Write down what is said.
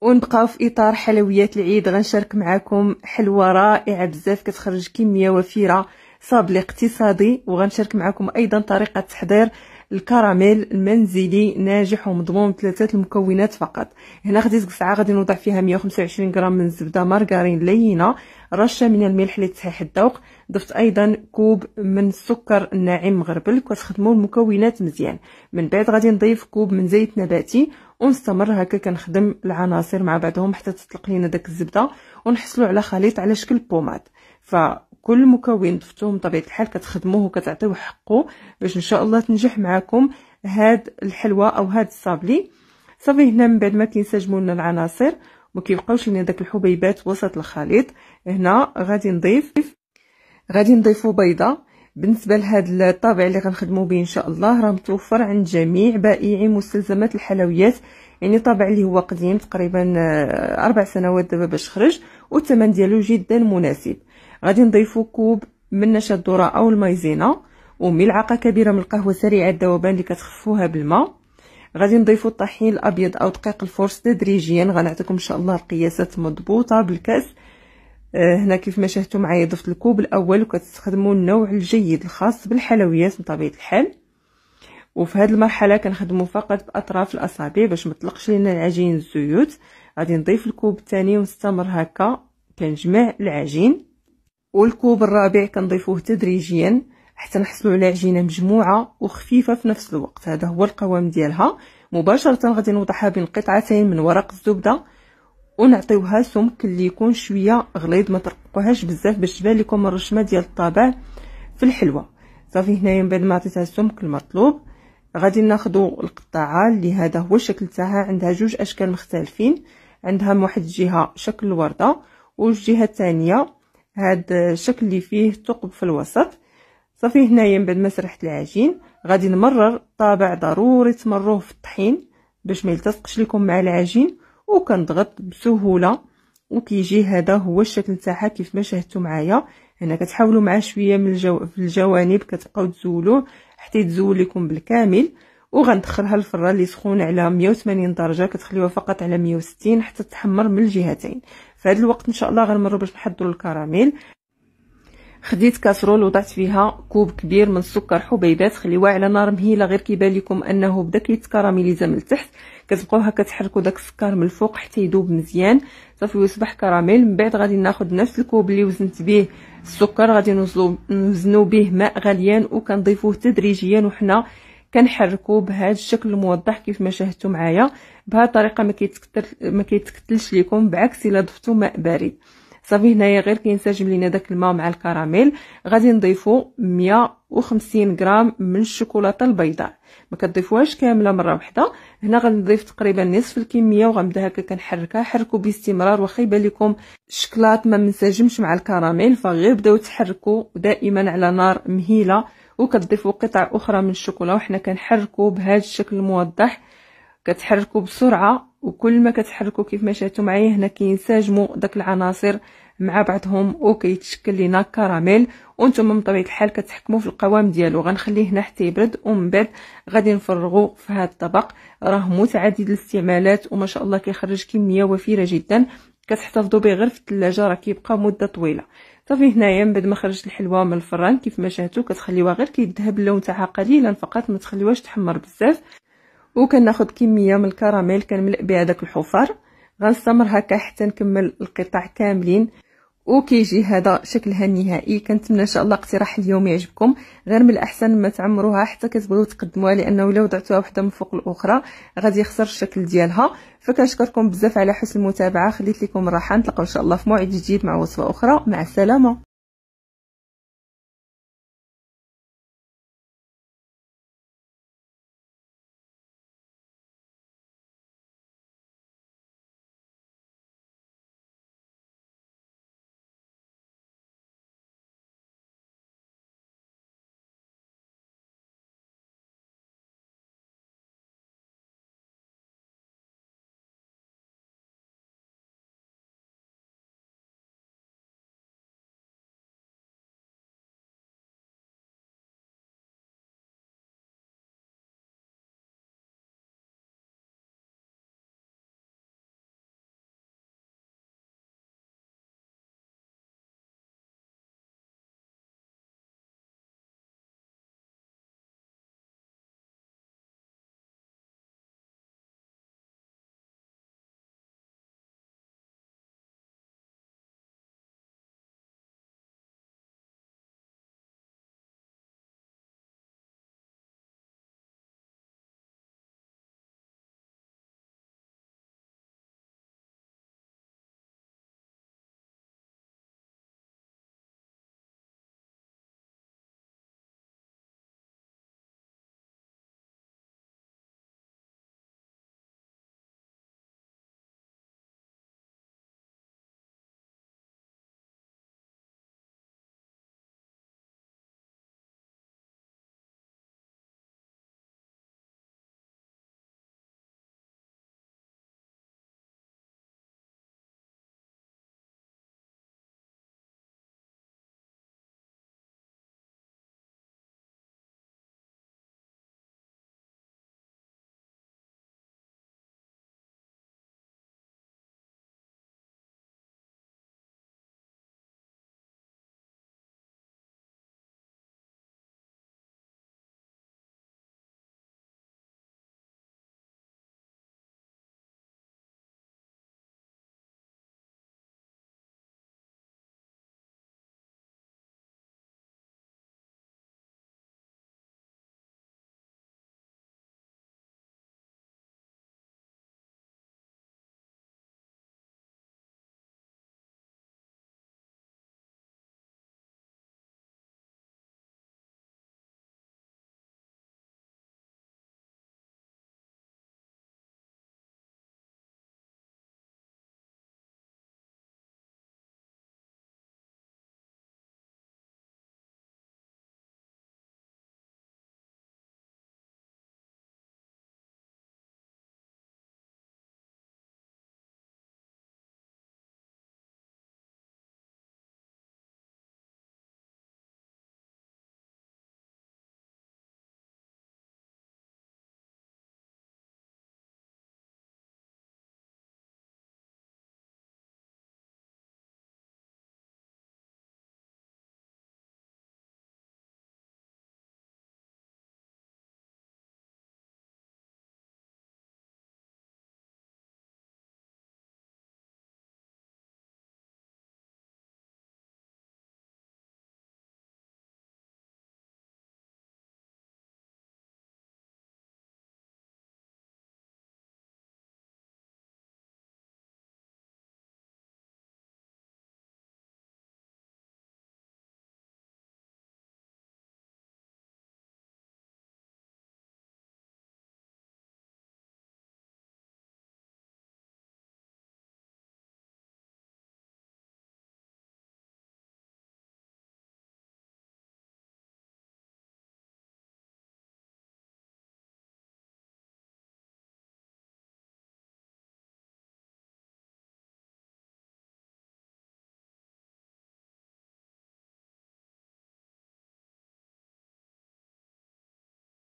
ونبقاو في اطار حلويات العيد غنشارك معكم حلوه رائعه بزاف كتخرج كميه وفيره صاب الاقتصادي وغنشارك معكم ايضا طريقه تحضير الكراميل المنزلي ناجح ومضمون بثلاثه المكونات فقط هنا خديت قصعه غادي نوضع فيها 125 غرام من الزبده مارغرين لينه رشه من الملح لتصحيح الذوق ضفت ايضا كوب من السكر الناعم مغربل كتخدموا المكونات مزيان من بعد غادي نضيف كوب من زيت نباتي ونستمر هكا كنخدم العناصر مع بعضهم حتى تطلق لينا داك الزبده ونحصلوا على خليط على شكل بوماد ف كل مكون ضفتوه من طبيعه الحال كتخدموه وكتعطيوه حقه باش ان شاء الله تنجح معكم هاد الحلوه او هاد الصابلي صافي هنا من بعد ما كينسجموا لنا العناصر ما كيبقاوش لنا داك الحبيبات وسط الخليط هنا غادي نضيف غادي نضيفوا بيضه بالنسبه لهاد الطابع اللي غنخدموا به ان شاء الله راه متوفر عند جميع بائعي مستلزمات الحلويات يعني طابع اللي هو قديم تقريبا آه، اربع سنوات دابا باش خرج والثمن ديالو جدا مناسب غادي نضيفو كوب من نشا الذره او المايزينا وملعقه كبيره من القهوه سريعه الذوبان اللي كتخفوها بالماء غادي نضيفو الطحين الابيض او دقيق الفرص تدريجيا غنعطيكم ان شاء الله القياسات مضبوطه بالكاس آه، هنا كيف ما شاهدتوا معايا ضفت الكوب الاول وكتستخدموا النوع الجيد الخاص بالحلويات بطبيعه الحال وفي هذه المرحله كنخدموا فقط باطراف الاصابع باش ما تطلقش لينا العجين الزيوت غادي نضيف الكوب الثاني ونستمر هكا كنجمع العجين والكوب الرابع كنضيفوه تدريجيا حتى نحصلوا على عجينه مجموعه وخفيفه في نفس الوقت هذا هو القوام ديالها مباشره غادي نوضعها بين قطعتين من ورق الزبده ونعطيوها سمك اللي يكون شويه غليظ ما ترققوهاش بزاف باش تبان لكم الرشمه ديال الطابع في الحلوه صافي هنايا من بعد ما عطيتها السمك المطلوب غادي ناخذوا القطاعه اللي هذا هو الشكل تاعها عندها جوج اشكال مختلفين عندها من واحد الجهه شكل الورده والجهه الثانيه هاد الشكل اللي فيه ثقب في الوسط صافي هنايا من بعد ما سرحت العجين غادي نمرر طابع ضروري تمروه في الطحين باش ما يلتصقش لكم مع العجين وكنضغط بسهوله وكيجي هذا هو الشكل تاعها كيف ما شاهدتوا معايا هنا كتحاولوا مع شويه من الجو... في الجوانب كتبقاو تزولوه حتى يتزول لكم بالكامل وغندخلها للفران اللي سخون على 180 درجه كتخليوها فقط على 160 حتى تحمر من الجهتين في هذا الوقت ان شاء الله غنمروا باش نحضروا الكراميل خديت كاسرول وضعت فيها كوب كبير من السكر حبيبات خليوها على نار مهيله غير كيبان لكم انه بدا كيتكراميليزا من التحت كتبقاو هكا تحركوا داك السكر من الفوق حتى يذوب مزيان صافي ويصبح كراميل من بعد غادي ناخذ نفس الكوب اللي وزنت به السكر غادي نوزنو به ماء غليان وكنضيفوه تدريجيا وحنا كنحركو بهذا الشكل الموضح كيف ما شاهدتوا معايا بهذه الطريقه ما كيتكتر ما كيتكتلش لكم بعكس الا ضفتوا ماء بارد صافي هنايا غير كينسجم لينا داك الماء مع الكراميل غادي نضيفو 150 غرام من الشوكولاته البيضاء ما كتضيفوهاش كامله مره واحده هنا غنضيف تقريبا نصف الكميه وغنبدا هكا كنحركها حركوا باستمرار واخا يبان لكم الشكلاط ما منسجمش مع الكراميل فغير بداو تحركوا دائما على نار مهيله وكتضيفوا قطع اخرى من الشوكولا وحنا كنحركوا بهذا الشكل الموضح كتحركوا بسرعه وكل ما كتحركوا كيف ما شفتوا معايا هنا كينسجموا داك العناصر مع بعضهم وكيتشكل لينا كراميل وانتم من طبيعه الحال كتحكموا في القوام ديالو غنخليه هنا حتى يبرد ومن بعد غادي نفرغوا في هذا الطبق راه متعدد الاستعمالات وما شاء الله كيخرج كميه وفيره جدا كتحتفظوا به غير في الثلاجه راه كيبقى مده طويله صافي هنايا من بعد ما خرجت الحلوه من الفران كيف ما شاهدتوا كتخليوها غير كيذهب اللون تاعها قليلا فقط ما تخليوهاش تحمر بزاف وكناخذ كميه من الكراميل كنملأ بها داك الحفر غنستمر هكا حتى نكمل القطاع كاملين وكيجي هذا شكلها النهائي كنتمنى ان شاء الله اقتراح اليوم يعجبكم غير من الاحسن ما تعمروها حتى كتبغيو تقدموها لانه لو وضعتوها وحده من فوق الاخرى غادي يخسر الشكل ديالها فكنشكركم بزاف على حسن المتابعه خليت لكم الراحه نتلاقاو ان شاء الله في موعد جديد مع وصفه اخرى مع السلامه